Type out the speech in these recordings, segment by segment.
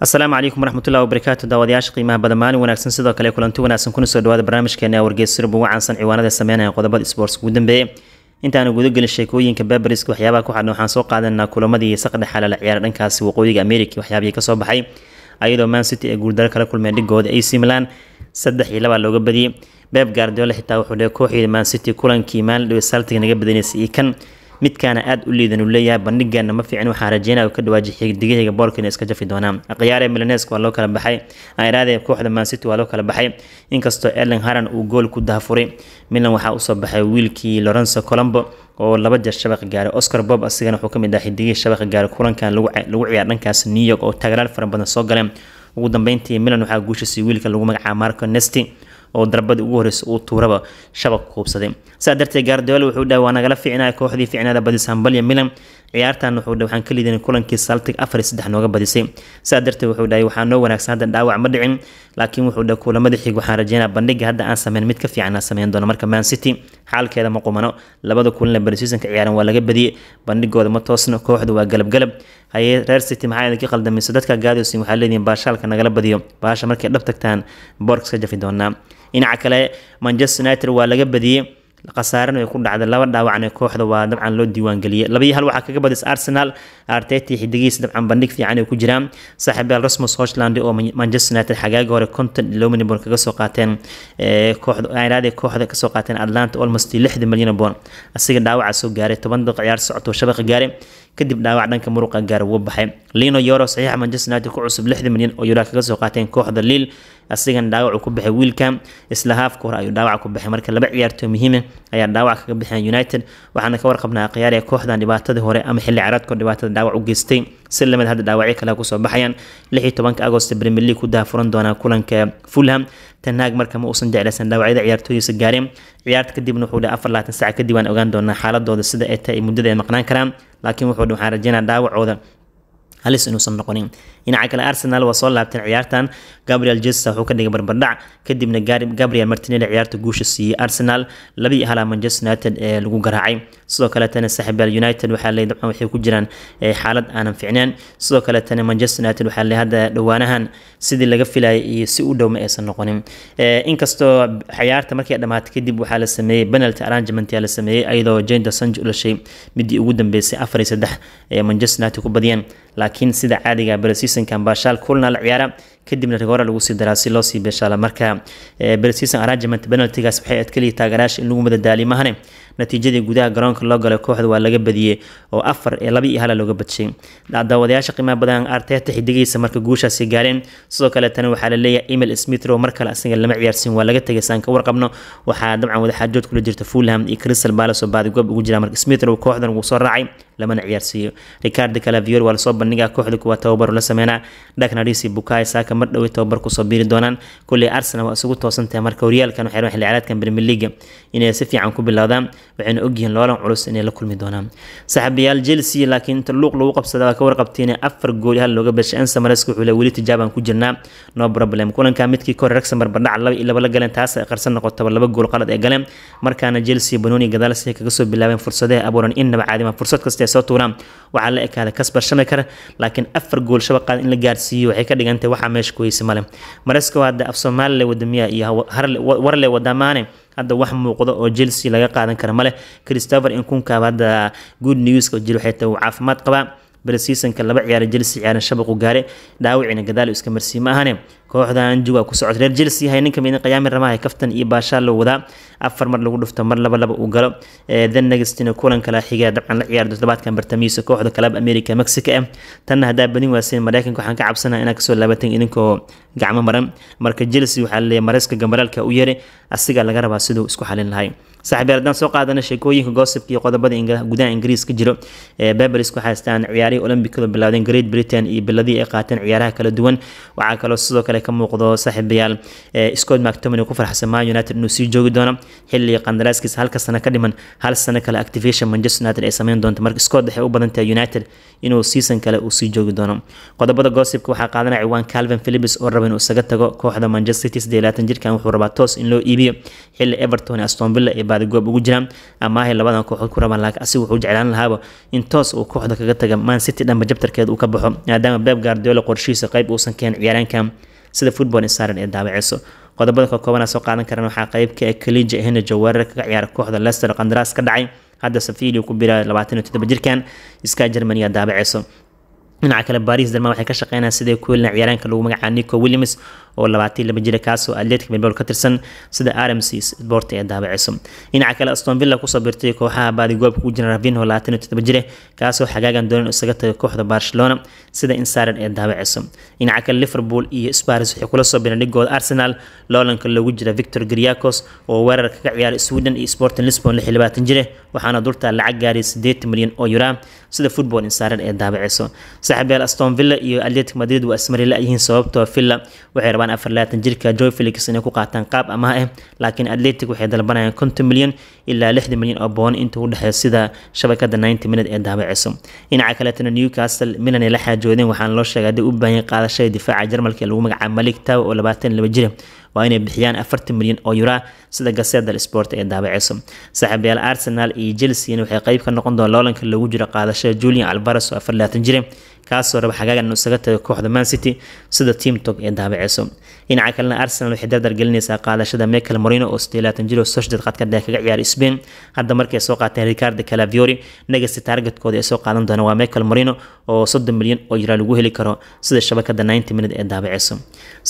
asalaamu calaykum waraxmatullahi wabarakaatu daawadayaasha qiimaha badan maalin wanaagsan sidoo kale kulanti wanaagsan kuna soo dhawaada barnaamijkeena wargeysurbu wacansan ciwaanada sameynaya qodobada sports ugu dambeeye intaanu guda sheekooyinka baberiska waxyaabaha ku xadhan waxaan soo qaadanaynaa kulamadii saqdhe xalala ciyaara dhankaasi waqooyiga america waxyaabihii kasoo baxay ayadoo man city ee guuldaro kala kulmeen dhigooda ac milan saddex iyo labaa looga badiyey beb gardiola xitaa wuxuu leey kooxeeda man city kulankii maalin dhowe saltig naga badanaysay iyo kan midkaana aad u liidan uu leeyahay bandhigeena ma fiicin waxaan rajeynaya ka dhawaaji digahayga boolkiina iska jafi doonaan khiyaare milanesk waa loo kala baxay ayraade kooxda mancity waa loo kala baxay inkastoo erling haran uu gool ku dahafuray milan waxaa usoo baxay wiilkii lorenzo colombo oo laba jeer shabaqa gaaray oscar bob asigana wuxuu kamid ah xidigihii shabaqa gaaray kulankan lagu ciyaar dhankaas new york oo taageeraal fara badan soo galeen ugu dambeyntii milan waxaa guusha wiilka lagu magacaaba marco nesti oo darbadii ugu horeysa uu tuuraba shabaq ku sidaa darteed gaardiol wuxuu dhahay waa nagala fiicnaa kooxdii ficnaada badis hambalya milan ciyaartan wuxuu waxaan ka liidan kulankii saltig afar iyo saddex nooga badisay sidaa darteed wuxuu dhahay waxaa noo wanaagsan hadda dhaawac ma dhicin laakiin wuxuu dhahay kulamada xig waxaan rajeynaa bandhiga hadda aan sameyn mid ka fiican sameyn doono marka man city xaalkeeda ma qumano labada kulinle bariseasonka ciyaaran waa laga badiyey bandhigooda ma toosno kooxdu waa galabgalab haye reer city maxaa idinka qaldamayso dadka gaadoosin waxaa leedihin baashaalka nagala badiyo baasha markay dhab tagtaan boorks ka jafi doonaa dhinaca kale manchester united waa laga badiyey khasaaran ay ku dhacday laba dhaawacna kooxda waa dabcan loo diiwaangeliyay labayi hal waxaa kaga badis arsenal arteti xidigiisa dabcan bandhig fiican ay ku jiraan saaxiibayaal rasmus hochland oo manchester united xagaaga hore conton iyo laba kaga soo qaateen kooxda kooxda kasoo qaateen atlanta almost lixda milyan boon asiga dhaawaca soo gaaray toban daqiiq ciyaar socoto shabaqa gaaray kadib dhaawac dhanka muruqa gaar wuu baxay lino yoro saxiixa manchester united ku cusub lixda milyan oo yuraa kaga soo qaateen kooxda liil asigan dhaawac uu ku baxay wiilka isla haafka hore ayuu dhaawac ku baxay marka laba ciyaartoo muhiima ah ayaa dhaawac kaga baxeen united waxaana ka warqabnaa khiyaariga kooxdan dhibaatadii hore ama xilli caraadkood dhibaatada dhaawac u geystay si lamid ah, hadda dhaawacyo kale kusoo baxayaan lixii tobanka agost premier league ku dahafuran doonaa kulanka fulham tanhaag marka ma uusan jeclaysan dhaawacyada ciyaartooyiisa gaareen ciyaarta kadibna wuxuu le afar laatan sac kadib aan ogaan doonaa xaaladooda sida ay tahay muddadeed maqnaan karaan laakiin wuxuu waaan rajeynaa dhaawacooda halis inuusan noqonin dhinaca kale arsenal waa soo laabteen ciyaartan gabriel jesa wuxuu ka dhigay barbardhac kadibna gabriel martinelli ciyaarta guusha siiyey arsenal labii halaa manchester united ee eh, lagu garaacay sidoo kaletana saxibel united waxaa le dabcan waxay ku jiraan eh, xaalad aanan ficneen sidoo kaletana manchester united waxaa le hadda dhowaanahan sidii laga filayay iyo si u dhowma aysan noqonin eh, inkastoo ciyaarta markay dhammaatay kadib waxaa la sameeyey penalty arrangement yaa la sameeyey iyadoo jenda sanj u dhashay midii ugu dambeysay afar iyo saddex ee manchester united ku badiyeen laakiin sida caadiga ah, baresiisonkan baashaal kulna la ciyaara kadibna rigoora lagu sii daraa si loo sii beeshaala marka belseason arrangement penaltigaas waxay aad keliya taageeraasha in lagu madadaali natiijadii gudaha garoonka loo galay kooxda waa laga badiyey oo afar ee laba iyo hala looga badshay daawadayaasha qiimaha badan arteta xidigaysa marka guushaasi gaareen sidoo kale tani waxaa la emil smithrow mar kale asaga lama ciyaarsin waa laga tegay saan ka warqabno waxaa dabcan wadaxaajood kula jirta fulham iyo crystal palace oo baadigoob ugu jira marka smithrow kooxdan wuu soo raacay lamana ciyaarsiiyo ricardo calavior waa lasoo bandhigaa kooxda kuwaa tababaro la sameynaa dhaknarisi bukaay mar dhowey tobabar kusoo biiri doonaan kulley arsenal waa isugu toosantahay marka horyaalkan waxay rabaan xilciyaareedkan premier league inay si fiican ku bilaadaan waxayna ogyihiin loolan culus inay la kulmi doonaan saaxiibayaal chelsea laakiin luuq lagu qabsada waa ka warqabtayna afar gool hal looga beeshay ansa mareska wuxuu leeyahay weli tijaabaan ku jirnaa no problem kulanka midkii kore rexenberg bandhaca laba iyo laba la galeen taas ay qarsan noqotaba laba gool qalad ay galeen markaana chelsea banooni gadaal si ay kaga soo bilaabeen fursadaha abuuran innaba caadima fursad kasta ay soo tuuraan waxaa la ekaaday kasbar shamakar laakiin afar gool shabaqaad in la gaarsiiyo waxay ka dhigantahay waxaa meesha weyse male marayska hadda af soomaalile wadamiya iyo warle wadamaane hadda wax muuqda oo chelsea laga qaadan kara male christopher inkunkaab hadda good newska jir waxay uu caafimaad qabaa bal seasonka laba ciyaara chelsea ciyaaran shabaqu gaare dhaawicina gadaal iska marsiin ma ahane kooxda anjug waa ku socota reer jelsi haynin kamid qiyaami ramaha kaftan iyo baashaa la wadaa afar mar lagu dhufto mar laba uu galo dennegestina eh, kulan kala xigee dabcan la ciyaara toddobaadkan bartamihiisa kooxda kalaab america mexico eh tanna haddaa badin waasin mareykanka waxaan ka cabsanaya inaa kasoo laabatan idinkoo gacmo maran marka jelsi waxaa laleeyahy mareyska gambalaalka u yeray asigaa laga rabaa siduu isku xalin lahay saaxiib haddaan soo qaadana sheekooyinka gossibka iyo qodobada gudaha ingiriis ka jiro eh, beberis waxaa haystaan ciyaarihii olombikadu bilowdeen great britain iyo biladii ay qaateen ciyaaraha kala duwan waxaa kaloo sidoo kale kale ka muuqdo saaxiibayaal eh, scott mactomin ku farxsan man united inuu sii joogi doono xilli qandaraaskiisa halka sano ka dhiman hal sano kale activation manchester united ay sameyn doonto marka scott waxay u badan tahay united inuu season kale uu sii joogi doono qodobada gossipka waxaa qaadanaya ciwaan calvin phillips oo raba inuu isaga tago kooxda manchester city siddeelaatan jirkan wuxuu rabaa toos in loo iibiyo xilli everton aston villa ay baadigoob ugu jiraan amaahay labadan kooxood ku rabaan laakiin asiga wuxuu jeclaan lahaaba in toos uu kooxda kaga taga man city dhanba jabtarkeeda uu ka baxo maadaama beb guardiola qorshihiisa qayb uusan keen ciyaaraankan sida football saren ee daabaciso qodobada kookoobanaa soo qaadan karan waxaa qeybka ee ah kalija ehna jawaarara kaga ciyaara kooxda lester qandaraas ka dhacay hadda safili ku bira labaatan iyo toddoba jirkan iskaa jermaniya daawaceyso dhinaca kale baris dalma waxay ka shaqeynayaan sidai ku helin ciyaaraanka lagu magacaa nico williams oo labaatan laba jira kaasoo atletic bilbao ka tirsan sida rmc sport ee daabiciso dhinaca kale aston villa kusoo birtay kooxaha baadigoob ku jira ravinho labaatan iyo toddoba jire kaasoo xagaagan doonan isaga taga kooxda barcelona sida insarer ee daabiciso dhinaca kale liverpool iyo sparis waxay kula soo bireen arsenal loolanka loogu jira victor griakos oo weerarka ka ciyaaray sweden iyo sporting lisbon lix iyo labaatan jire waxaana dultaa lacag gaaray siddeetan milyan oo yuraa sida football insarer ee daabiciso saaxiibyaal aston villa iyo atletic madrid waa ismari la-yihiin sababtoo ah villa waxay rabaan afarlaatan jirka joy felix inay ku qaataan qaab amaah ah laakiin atletic waxay dalbanayaan konton milyan ilaa lixdan milyan oo boon inta u dhexeeya sida shabakada ninety minute ee daabiciso dhinaca kaleetana newcastle milan ay la xaajoodeen waxaana loo sheegay hadday u baahanyay qaadashada difaaca jarmalka ee lagu magacaaba malik taw oo labaatan laba jira eh waa inay bixiyaan afartan milyan oo yura sida gaseeda sport ee daabaceyso saaxiibayaal arsenal iyo chelsea waxay qeyb ka noqon doon loolanka lagu jiro qaadashada julian albares oo afar laatan kaasoo raba xagaagan isaga tago kooxda man city sida teamtog ee daabaceyso dhinaca kalena arsenal waxay dardar gelinaysaa qaadashada michael morino oo sideelaatan jir oo soshdad khadka dheer kaga ciyaara spain hadda markay soo qaateen ricardo calaviori negasi targetkooda ay soo qaadan doona waa michael morino oo soddon milyan oo yira lagu heli karo sida shabakada ninety minute ee daabaceyso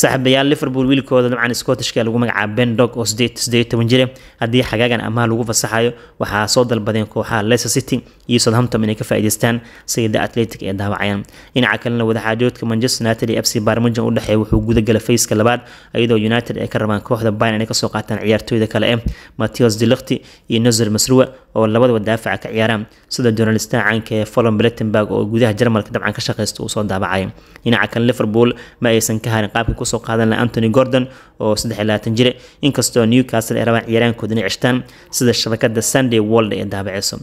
saaxiibayaal liverpool wiilkooda magacan scottishka lagu magacaabo bendog oo sideed toban jire haddii xagaagan amaa lagu fasaxayo waxaa soo dalbadeen kooxaha leicester city iyo southampton inay ka faa'iidaystaan sayida atletic ee daawacayaan dhinaca kalena wadaxaajoodka manchester united ee f c barmujan u dhexeeya wuxuu gudagala fayska labaad iyadoo united ay ka rabaan kooxda bayn inay kasoo qaataan ciyaartooyda kale eh mateos delekti iyo naser masrua oo labadaba daafaca ka ciyaaraan sida journalistaha caanka ee volon blettenburg oo gudaha jarmalka dabcan ka shaqaysta uu soo daabacay dhinaca kan liverpool ma aysan ka harin qaabka kusoo qaadan laha antony gordon oo jir inkastoo newcastle ay rabaan ciyaaraankood inay sida shabakada sunday world ay daabaceyso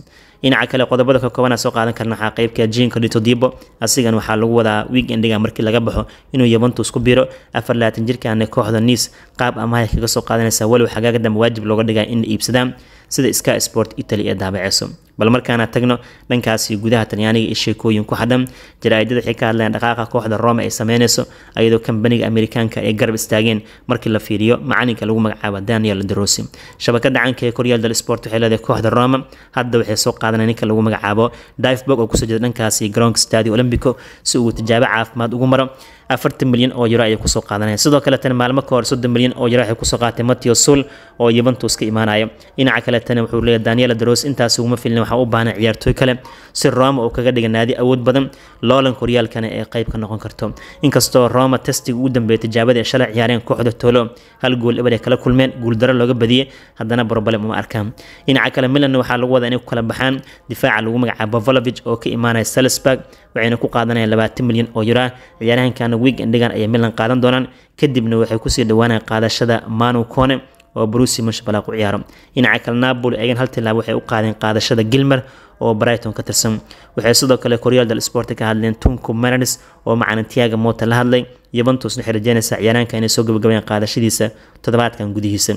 dhinaca kale qodobada ka koobanaa soo qaadan karna waxaa qeybka jinka ah ditodibo asigan waxaa lagu wadaa weekendiga markii laga baxo inuu yuventus ku biro afar labaatan jirkaana kooxda niis qaab amahaya kaga soo qaadanaysa walow xagaaga dambe waajib looga dhigaa in la iibsadaan sida sky sport italy ee daabaceyso bal markaana tagno dhankaasi gudaha talyaaniga iyo sheekooyin ku xadhan jaraa'idada waxay ka hadleen dhaqaaqa kooxda rome ay sameyneyso ayadoo kambaniga amerikaanka ay garab istaageen markii la fiiriyo macalinka lagu magacaabo daniel drosi shabakada canka ee koryaal dal sport waxay leedahay kooxda rome hadda waxay soo qaadanay ninka lagu magacaabo divebog oo kusoo jeeda dhankaasi garoonka stadio olombico si uu tijaabo caafimaad ugu maro afartan milyan oo yuro ayay kusoo qaadanayeen sidoo kaleetana maalmo ka hor soddon milyan oo yuro waxay kusoo qaatay matio sul oo yuventus ka imaanaya dhinaca kaletana wuxuu leeyahy daniel daros intaas uguma filin waxaa u baahan ciyaartooy kale si roma uu kaga dhiga naadi awood badan loolan koryaalkana ee qayb ka noqon karto inkastoo roma testiga ugu dambeeyay tijaabada ay shalay ciyaareen kooxda toolo hal gool eber ay kala kulmeen guuldaro looga badiyey haddana borobalem uma arkaan dhinaca kale milan waxaa lagu wadaa inay ku baxaan difaaca lagu magacaabo volovich oo ka imaanaya salisburg waxayna ku qaadanayaan labaatan milyan oo yuro ah markaana wiig ayay milan qaadan doonaan kadibna waxay kusii dhawaanaan qaadashada manu cone oo brusi mushbalaq u ciyaaro dhinaca kale napoli ayagan hal tilaab waxay u qaadeen qaadashada gilmer oo brighton ka tirsan waxay sidoo kale koryaal dal sport ka hadleen tunku marines oo macalin tiaga mota la hadlay yuventusna waxay rajeynaysaa ciyaaraanka inay soo gabagabayaan qaadashadiisa toddobaadkan gudihiisa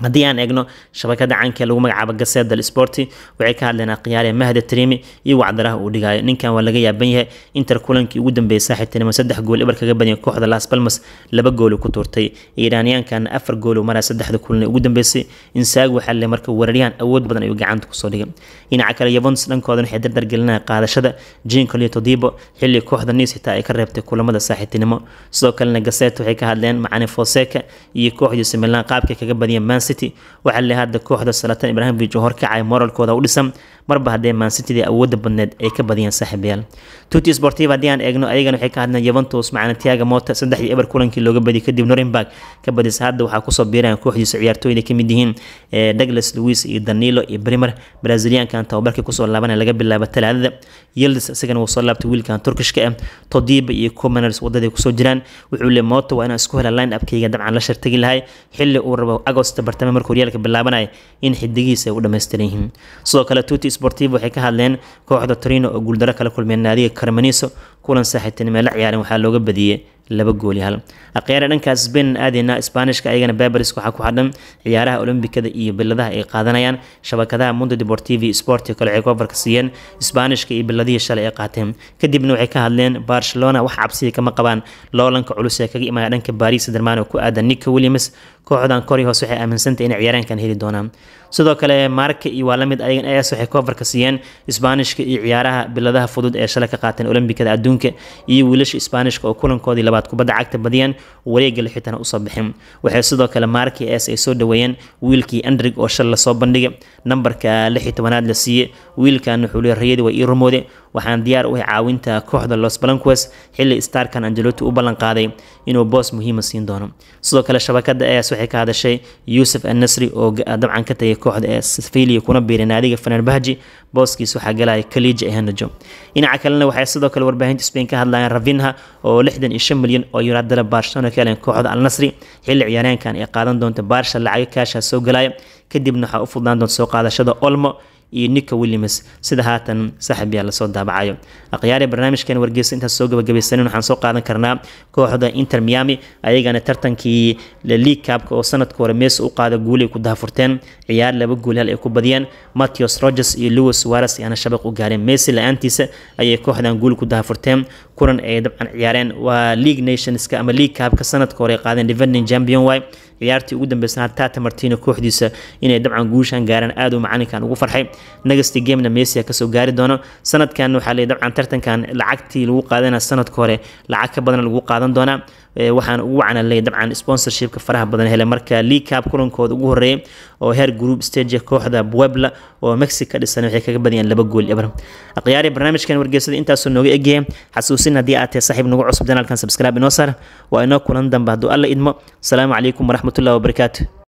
haddii aan eegno shabakada caanka lagu magacaabo gaseed dal sporti waxay ka hadleynaa khiyaaree mahda triimi iyo wacdaraha uu dhigaayo ninkan waa laga yaaban yahay inter kulankii ugu dambeeyay saaxiibtinimo saddex gool ibar kaga badiyay kooxda las balmas laba goolu ku tuurtay iiraaniyaankan afar goolu maraa saddexda kulan ugu dambeysay insaagu waxaa le marka weeraryahan awood badan ayuu gacanta kusoo dhigay dhinaca kale yavons dhankoodan waxay dardargelinaya qaadashada jinko lio xilli kooxda niis xitaa ay ka reebtay kulamada saaxiibtinimo sidoo kalena gaseet waxay ka hadleen macani foseka iyo kooxdiisa milaan qaabka kaga badiyeen mancity waxaa la hada kooxda salatan ibraahimovic oo horkacay moralkooda u dhisan marba haddee mancitydii awooda badneed ay ka badiyeen saaxiibayaal tuti sportiva haddii aan eegno ayagana waxay ka hadleen yuventus macana tiaga mota saddex iyo eber kulankii looga badiy kadib norenberg ka badisa hadda waxaa kusoo biirayaan kooxdiisa ciyaartooyda ka mid yihiin douglas louis iyo danilo iyo brimer braziliankan tababarkii kusoo laabanaya laga bilaaba talaadada yildis isagana wuu soo laabtay wiilkan turkishka ah todiba iyo comaners waddaday kusoo jiraan wuxuu le moto waa inaan isku hela line upkayga dabcan la shartagi lahay xilli uu rabo agost bartamay markuu horyaalka bilaabanaya in xidigiisa ay u dhamaystiran yihiin sidoo kale tuti sportivo waxay ka hadleen kooxda torino oo guuldaro kala kulmeen naadiga karmaniso kulan saaxiibtinimo la ciyaaren waxaa looga badiyey laba gooli hal akhyaara dhankaas sbain aadeyna sbaanishka ayagana babaris waxaa ku xadhan ciyaaraha olombikada iyo biladaha ay qaadanayaan shabakadaha mundo deportivi sporti kale waxay koofarka siiyeen sbaanishka iyo biladihii shalay ay qaateen kadibna waxay ka hadleen barcelona wax cabsiya kama qabaan loolanka culus ee kaga imaanaya dhanka baris dermano ku aadan nika williams kooxdan kori hoos waxay aaminsantay inay ciyaaraankan heli doonaan sidoo kale marka iyo waa lamid ayagan as waxay koofarka siiyeen isbaanishka iyo ciyaaraha biladaha fudud ee shalay ka qaateen olombikada adduunka iyo wiilasha isbaanishka oo kulankoodii labaad kubadda cagta badiyeen wareega lixitan usoo bixin waxay sidoo kale maarkii s ay soo dhaweeyeen wiilkii andrig oo shal lasoo bandhigay nambarka lix i tobanaad la siiyey wiilkan wuxuu le rayadii waa ii rumoode waxaan diyaar u caawinta kooxda los balanques xilli starkan angeloti u ballanqaaday inuu boos muhiima siin doono sidoo kale shabakada eas waxay ka hadashay yuusuf annasri oo dabcan ka tagay kooxda sfilia kuna biiray naadiga fanarbahji booskiis waxaa galaya kaliji ehanajo dhinaca kalena waxay sidoo kale warbaahinta spain ka hadlayeen ravinha oo lixdan iyo shan milyan oo yura dala barcelona ka heleen kooxda alnasri xilli ciyaareenkan ee qaadan doonta baarsha lacaga kaashaa soo galaya kadibna waxaa u fudlaan doonta soo qaadashada olmo iyo nika williams sida haatan saaxiibyaa lasoo daabacayo akhyaaree barnaamijkan wargeysa intaas soo gabagabaysanin waxaan soo qaadan karnaa kooxda inter miami ayagana tartankii league cabka oo sanadka hore meesa u qaada guulay ku dahafurteen ciyaar laba guulhal ay ku badiyeen matthews rogers iyo lewis wares ayaana shabaq u gaareen meesi la-aantiisa ayay kooxdan guul ku dahafurteen kulan ay dabcan ciyaareen waa league nationska ama league cabka sanadka hore qaadeen defending champion way ciyaartii ugu dambeysana tata martino kooxdiisa inay dabcan guushan gaaraan aad u macalinkan ugu farxay negasti gamena messia kasoo gaari doono sanadkan waxaa le dabcan tartankan lacagtii lagu qaadana sanadka hore lacag ka badan lagu qaadan doonaa Eh, waxaan ugu wacnalay dabcan sponsorshipka faraha badan hele marka leacup kulankooda ugu horeeyay oo heer group stage kooxda puebla oo mexic ka dhisan waxay kaga badiyeen laba gool ibra akhyaari barnaamijkan wargeysada intaasoo nooga egyahay xasuusin haddii aad tahay saaxiib nagu cusub janaalkan subscribe inoo sar waa inoo kulan dambe hadduu alla idmo asalaamu calaykum waraxmatullahi wabarakaatu